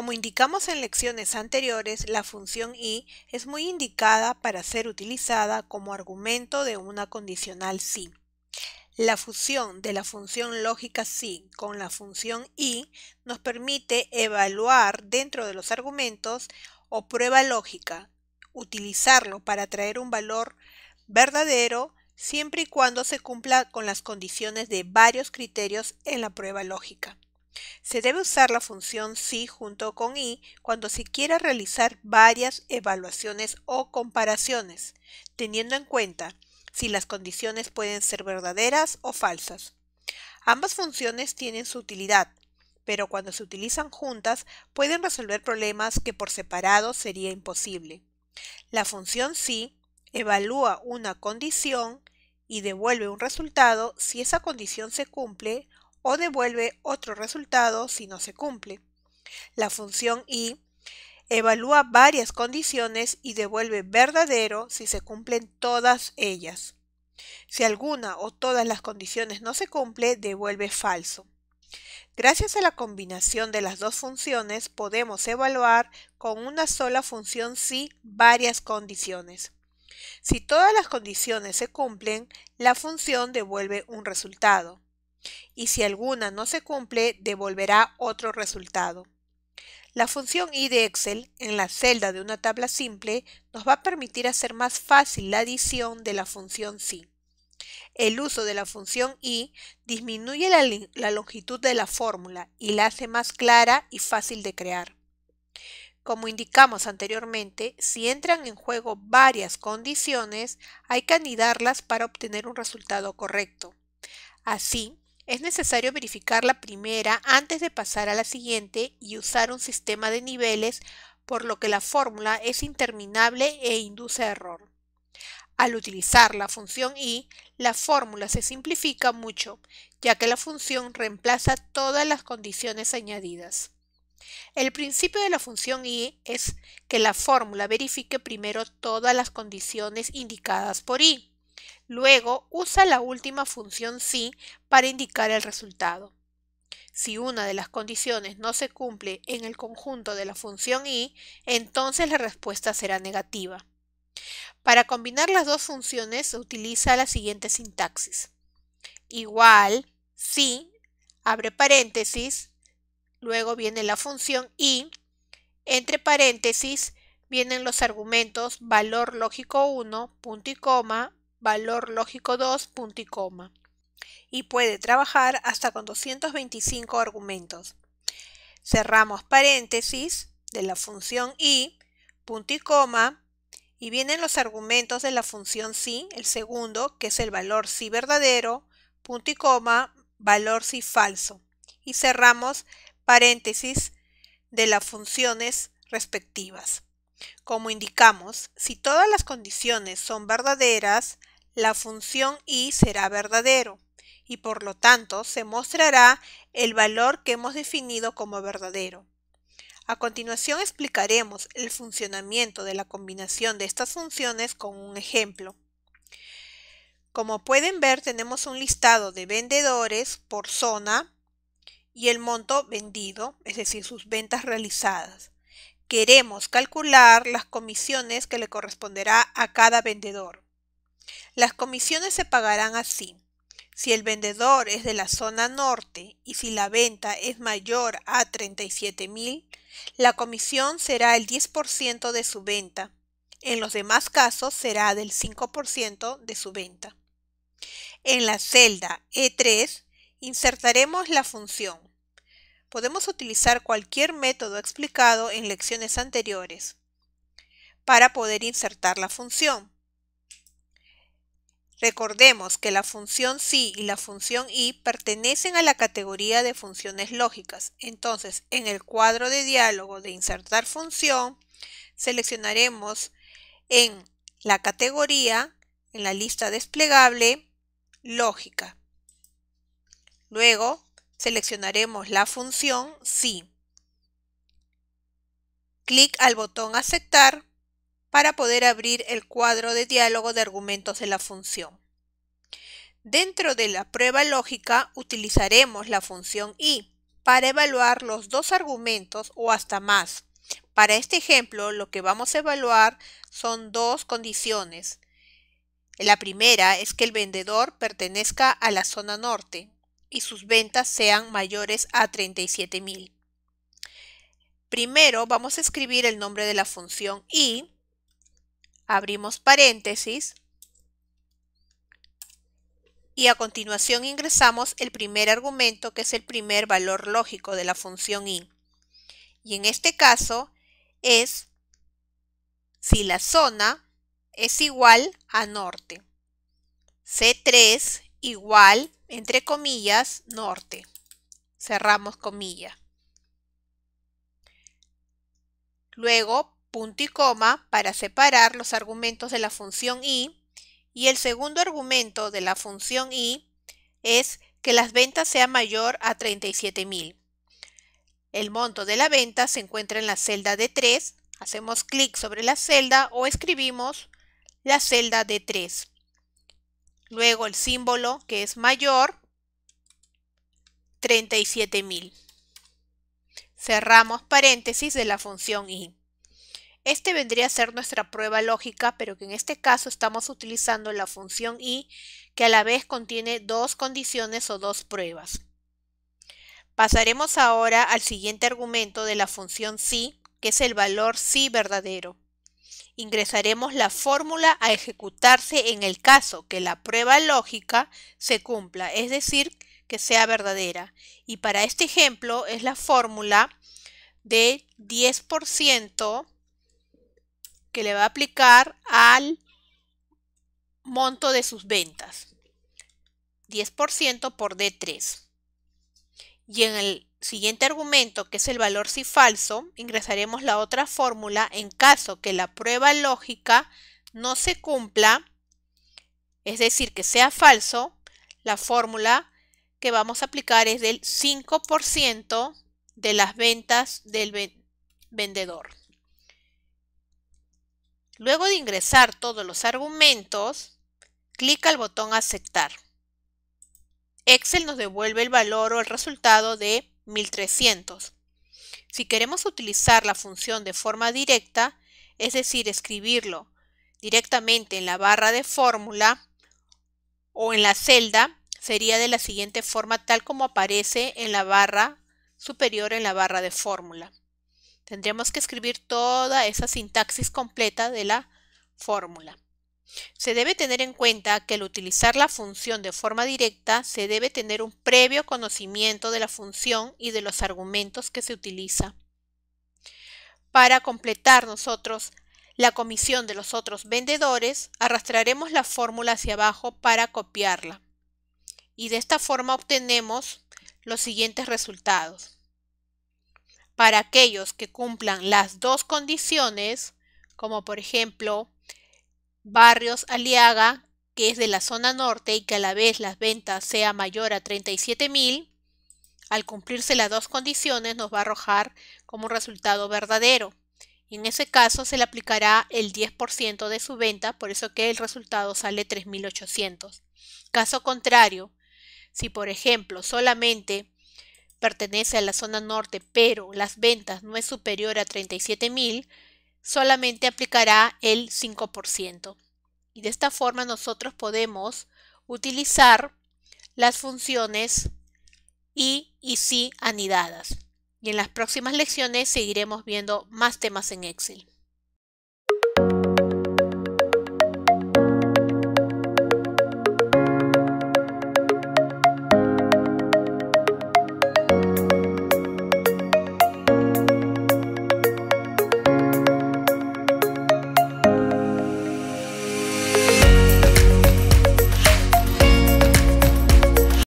Como indicamos en lecciones anteriores, la función y es muy indicada para ser utilizada como argumento de una condicional sí. La fusión de la función lógica sí con la función y nos permite evaluar dentro de los argumentos o prueba lógica, utilizarlo para traer un valor verdadero siempre y cuando se cumpla con las condiciones de varios criterios en la prueba lógica. Se debe usar la función si junto con i cuando se quiera realizar varias evaluaciones o comparaciones, teniendo en cuenta si las condiciones pueden ser verdaderas o falsas. Ambas funciones tienen su utilidad, pero cuando se utilizan juntas pueden resolver problemas que por separado sería imposible. La función si evalúa una condición y devuelve un resultado si esa condición se cumple o devuelve otro resultado si no se cumple. La función i evalúa varias condiciones y devuelve verdadero si se cumplen todas ellas. Si alguna o todas las condiciones no se cumple, devuelve falso. Gracias a la combinación de las dos funciones podemos evaluar con una sola función si varias condiciones. Si todas las condiciones se cumplen, la función devuelve un resultado y si alguna no se cumple, devolverá otro resultado. La función i de Excel en la celda de una tabla simple nos va a permitir hacer más fácil la adición de la función si. El uso de la función i disminuye la, longitud de la fórmula y la hace más clara y fácil de crear. Como indicamos anteriormente, si entran en juego varias condiciones, hay que anidarlas para obtener un resultado correcto. Así, es necesario verificar la primera antes de pasar a la siguiente y usar un sistema de niveles, por lo que la fórmula es interminable e induce error. Al utilizar la función i, la fórmula se simplifica mucho, ya que la función reemplaza todas las condiciones añadidas. El principio de la función i es que la fórmula verifique primero todas las condiciones indicadas por i. Luego usa la última función si para indicar el resultado. Si una de las condiciones no se cumple en el conjunto de la función y, entonces la respuesta será negativa. Para combinar las dos funciones se utiliza la siguiente sintaxis. Igual, si, abre paréntesis, luego viene la función y, entre paréntesis, vienen los argumentos valor lógico 1, punto y coma, valor lógico 2, punto y coma. Y puede trabajar hasta con 225 argumentos. Cerramos paréntesis de la función y, punto y coma, y vienen los argumentos de la función si, el segundo, que es el valor si verdadero, punto y coma, valor si falso. Y cerramos paréntesis de las funciones respectivas. Como indicamos, si todas las condiciones son verdaderas, la función y será verdadero y por lo tanto se mostrará el valor que hemos definido como verdadero. A continuación explicaremos el funcionamiento de la combinación de estas funciones con un ejemplo. Como pueden ver tenemos un listado de vendedores por zona y el monto vendido, es decir, sus ventas realizadas. Queremos calcular las comisiones que le corresponderá a cada vendedor. Las comisiones se pagarán así. Si el vendedor es de la zona norte y si la venta es mayor a 37,000, la comisión será el 10% de su venta. En los demás casos será del 5% de su venta. En la celda E3 insertaremos la función. Podemos utilizar cualquier método explicado en lecciones anteriores para poder insertar la función. Recordemos que la función si y la función y pertenecen a la categoría de funciones lógicas. Entonces, en el cuadro de diálogo de insertar función, seleccionaremos en la categoría, en la lista desplegable, lógica. Luego, seleccionaremos la función si. Clic al botón aceptar para poder abrir el cuadro de diálogo de argumentos de la función. Dentro de la prueba lógica utilizaremos la función y para evaluar los dos argumentos o hasta más. Para este ejemplo lo que vamos a evaluar son dos condiciones. La primera es que el vendedor pertenezca a la zona norte y sus ventas sean mayores a 37,000. Primero vamos a escribir el nombre de la función y abrimos paréntesis y a continuación ingresamos el primer argumento que es el primer valor lógico de la función y. Y en este caso es si la zona es igual a norte. C3 igual, entre comillas, norte. Cerramos comilla. Luego punto y coma para separar los argumentos de la función y y el segundo argumento de la función y es que las ventas sea mayor a 37.000. El monto de la venta se encuentra en la celda de 3. Hacemos clic sobre la celda o escribimos la celda de 3. Luego el símbolo que es mayor 37.000. Cerramos paréntesis de la función y. Este vendría a ser nuestra prueba lógica, pero que en este caso estamos utilizando la función i, que a la vez contiene dos condiciones o dos pruebas. Pasaremos ahora al siguiente argumento de la función si, que es el valor si verdadero. Ingresaremos la fórmula a ejecutarse en el caso que la prueba lógica se cumpla, es decir, que sea verdadera. Y para este ejemplo es la fórmula de 10% que le va a aplicar al monto de sus ventas. 10% por D3. Y en el siguiente argumento, que es el valor si falso, ingresaremos la otra fórmula en caso que la prueba lógica no se cumpla, es decir, que sea falso, la fórmula que vamos a aplicar es del 5% de las ventas del vendedor. Luego de ingresar todos los argumentos, clic al botón aceptar. Excel nos devuelve el valor o el resultado de 1300. Si queremos utilizar la función de forma directa, es decir, escribirlo directamente en la barra de fórmula o en la celda, sería de la siguiente forma tal como aparece en la barra superior en la barra de fórmula. Tendremos que escribir toda esa sintaxis completa de la fórmula. Se debe tener en cuenta que al utilizar la función de forma directa se debe tener un previo conocimiento de la función y de los argumentos que se utiliza. Para completar nosotros la comisión de los otros vendedores, arrastraremos la fórmula hacia abajo para copiarla. Y de esta forma obtenemos los siguientes resultados para aquellos que cumplan las dos condiciones, como por ejemplo Barrios Aliaga, que es de la zona norte y que a la vez las ventas sea mayor a 37.000, al cumplirse las dos condiciones nos va a arrojar como resultado verdadero. Y en ese caso se le aplicará el 10% de su venta, por eso que el resultado sale 3.800. Caso contrario, si por ejemplo solamente pertenece a la zona norte, pero las ventas no es superior a 37.000, solamente aplicará el 5%. Y de esta forma nosotros podemos utilizar las funciones y y si anidadas. Y en las próximas lecciones seguiremos viendo más temas en Excel.